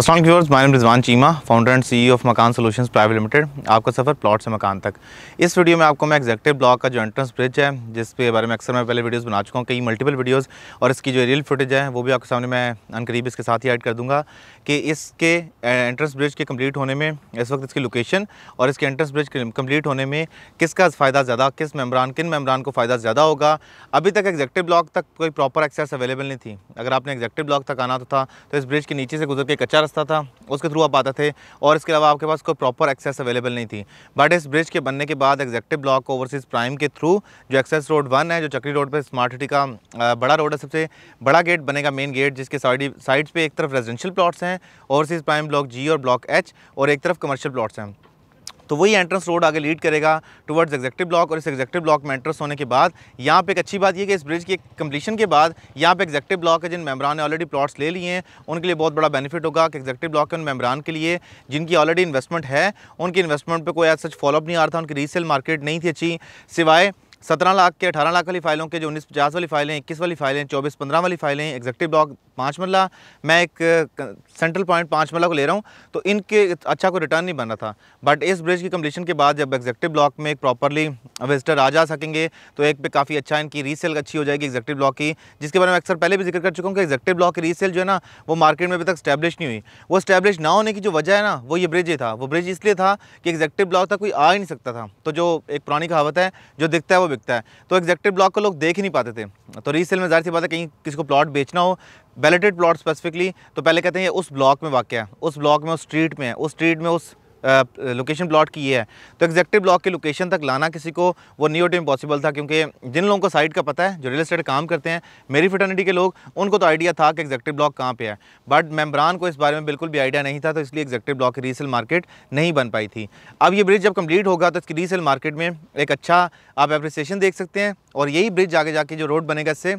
असलम व्यवर्स माय Rizwan Cheema founder and CEO of Makaan solutions private limited आपका सफ़र प्लॉट से मकान तक इस वीडियो में आपको मैं एग्जैक्टिव ब्लॉक का जो एंट्रेंस ब्रिज है जिसके बारे में अक्सर मैं पहले वीडियोस बना चुका हूँ कई मल्टीपल वीडियोस और इसकी जो रियल फुटेज है वो भी आपके सामने मैं अनकरीब इसके साथ ही ऐड कर दूँगा कि इसके एंट्रेंस ब्रिज के कम्प्लीट होने में इस वक्त इसकी लोकेशन और इसके एंट्रेंस ब्रिज कम्प्लीट होने में किसका फ़ायदा ज़्यादा किस मेम्बरान किन मेम्बरान को फ़ायदा ज़्यादा होगा अभी तक एग्जैक्टिव ब्लॉक तक कोई प्रॉपर एक्सेस अवेलेबल नहीं थी अगर आपने एक्जैक्टिव ब्लॉक तक आना तो था तो इस ब्रिज के नीचे से गुजर के कच्चा रास्ता था उसके थ्रू आप आते थे और इसके अलावा आपके पास कोई प्रॉपर एक्सेस अवेलेबल नहीं थी बट इस ब्रिज के बनने के बाद एग्जेक्टिव ब्लॉक ओवरसीज प्राइम के थ्रू जो एक्सेस रोड वन है जो चक्री रोड पर स्मार्ट सिटी का बड़ा रोड है सबसे बड़ा गेट बनेगा मेन गेट जिसके साइड साइड्स पर एक तरफ रेजिडेंशियल प्लाट्स हैं ओवरसीज़ प्राइम ब्लॉक जी और ब्लॉक एच और एक तरफ कमर्शियल प्लाट्स हैं तो वही एंट्रेंस रोड आगे लीड करेगा टुवर्ड्स एग्जेक्टिव ब्लॉक और इस एग्जेक्टिव ब्लॉक में एंट्रेंस होने के बाद यहाँ पे एक अच्छी बात यह कि इस ब्रिज के कम्पलीशन के बाद यहाँ पे एग्जेक्टिव ब्लॉक है जिन मेम्बरान ने ऑलरेडी प्लॉट्स ले लिए हैं उनके लिए बहुत बड़ा बेनिफिट होगा कि एग्जेक्टिव ब्लॉक के उन मेम्बरान के लिए जिनकी ऑलरेडी इन्वेस्टमेंट है उनकी इन्वेस्टमेंट पर कोई ऐसा सच फॉलोअप नहीं आ रहा था उनकी रीसेल मार्केट नहीं थी अच्छी सिवाय सत्रह लाख के अठारह लाख वाली फ़ाइलों के जो उन्नीस पचास वाली फ़ाइलें इक्कीस वाली फ़ाइलें चौबीस पंद्रह वाली फ़ाइलें एग्जेक्टिव ब्लॉक पाँच मरला मैं एक सेंट्रल पॉइंट पाँच मरला को ले रहा हूँ तो इनके अच्छा कोई रिटर्न नहीं बन रहा था बट इस ब्रिज की कम्पलीशन के बाद जब एग्जेक्टिव ब्लॉक में एक प्रॉपरली विजिटर आ जा सकेंगे तो एक पे काफ़ी अच्छा इनकी रीसेल अच्छी हो जाएगी एग्जेक्टिव ब्लॉक की जिसके बारे में अक्सर पहले भी जिक्र कर चुका हूँ कि एग्जेक्टिव ब्लॉक की रीसेल जो है ना वो मार्केट में अभी तक स्टैब्लिश नहीं हुई वो स्टैब्लिश ना होने की जो वजह है ना वो ये ब्रिज ही था वो ब्रिज इसलिए था कि एग्जेक्टिव ब्लॉक तक कोई आ ही नहीं सकता था तो जो एक पुरानी कहावत है जो दिखता है वो बिकता है तो एग्जेक्टिव ब्लॉक को लोग देख ही नहीं पाते थे तो रीसेल में जाहिर सी बात है कहीं किसी को प्लॉट बेचना हो बैलेटेड प्लॉट स्पेसिफिकली तो पहले कहते हैं ये उस ब्लॉक में वाक्य है उस ब्लॉक में उस स्ट्रीट में उस स्ट्रीट में उस लोकेशन प्लॉट की है तो एग्जैक्टिव ब्लॉक की लोकेशन तक लाना किसी को वो नहीं टीम इम्पॉसिबल था क्योंकि जिन लोगों को साइट का पता है जो रियल इस्टेट काम करते हैं मेरी फटर्निटी के लोग उनको तो आइडिया था कि एग्जैक्टिव ब्लॉक कहाँ पर है बट मेम्बरान को इस बारे में बिल्कुल भी आइडिया नहीं था तो इसलिए एग्जैक्टिव ब्लॉक की रीसेल मार्केट नहीं बन पाई थी अब ये ब्रिज जब कम्प्लीट होगा तो इसकी रीसेल मार्केट में एक अच्छा आप एप्रिसिएशन देख सकते हैं और यही ब्रिज आगे जाके जो रोड बनेगा इससे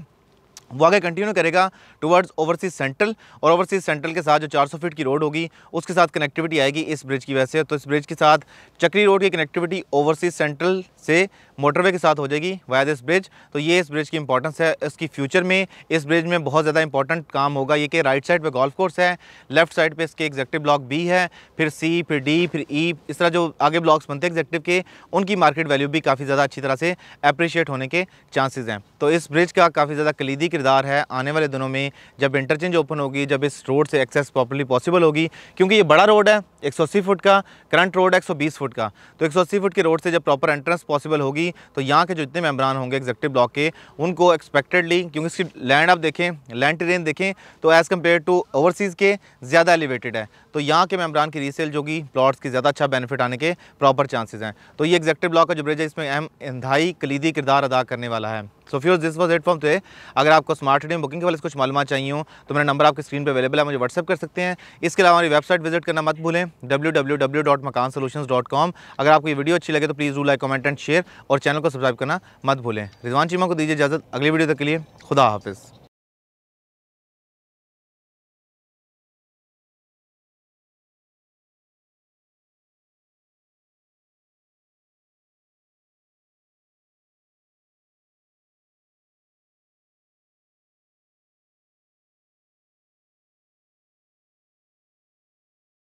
वो आगे कंटिन्यू करेगा टुवर्ड्स ओवरसीज सेंट्रल और ओवरसीज सेंट्रल के साथ जो 400 फीट की रोड होगी उसके साथ कनेक्टिविटी आएगी इस ब्रिज की वजह से तो इस ब्रिज के साथ चक्री रोड की कनेक्टिविटी ओवरसीज सेंट्रल से मोटरवे के साथ हो जाएगी वाया दिस ब्रिज तो ये इस ब्रिज की इंपॉर्टेंस है इसकी फ्यूचर में इस ब्रिज में बहुत ज़्यादा इंपॉर्टेंट काम होगा ये कि राइट साइड पे गोल्फ कोर्स है लेफ्ट साइड पे इसके एग्जेक्टिव ब्लॉक बी है फिर सी फिर डी फिर ई e, इस तरह जो आगे ब्लॉक्स बनते हैं एग्जेक्टिव के उनकी मार्केट वैल्यू भी काफ़ी ज़्यादा अच्छी तरह से अप्रिशिएट होने के चांसेज हैं तो इस ब्रिज का काफ़ी ज़्यादा कलीदी किरदार है आने वाले दिनों में जब इंटरचेंज ओपन होगी जब इस रोड से एक्सेस प्रॉपरली पॉसिबल होगी क्योंकि ये बड़ा रोड है एक फुट का करंट रोड है एक फुट का तो एक फुट के रोड से जब प्रॉपर एंट्रेंस पॉसिबल होगी तो यहाँ के जो जितने मेम्बरान होंगे एग्जेक्टिव ब्लॉक के उनको एक्सपेक्टेडली क्योंकि इसकी लैंड आप देखें लैंड ट्रेन देखें तो एज़ कम्पेयर टू ओवरसीज़ के ज़्यादा एलिवेटेड है तो यहाँ के मेम्बरान की रीसेल जो कि प्लाट्स की ज़्यादा अच्छा बेनिफिट आने के प्रॉपर चांसेज हैं तो ये एग्जेक्टिव ब्लॉक का जो ब्रिज है इसमें अहम इंधाई कलीदी किरदार अदा करने वाला है so fuse this was it from today अगर आपको स्मार्ट रेडियम बुकिंग के वाले कुछ मालूम चाहिए हो तो मेरा नंबर आपके स्क्रीन पर अवेलेबल है मुझे व्हाट्सअप कर सकते हैं इसके अलावा हमारी वेबसाइट विजिट करना मत भूलें कॉम अगर आपको ये वीडियो अच्छी लगे तो please do like comment and share और चैनल को सब्सक्राइब करना मत भूलें रिजवान चीमा को दीजिए इजाज़त अगली वीडियो तक के लिए खुदा हाफिज़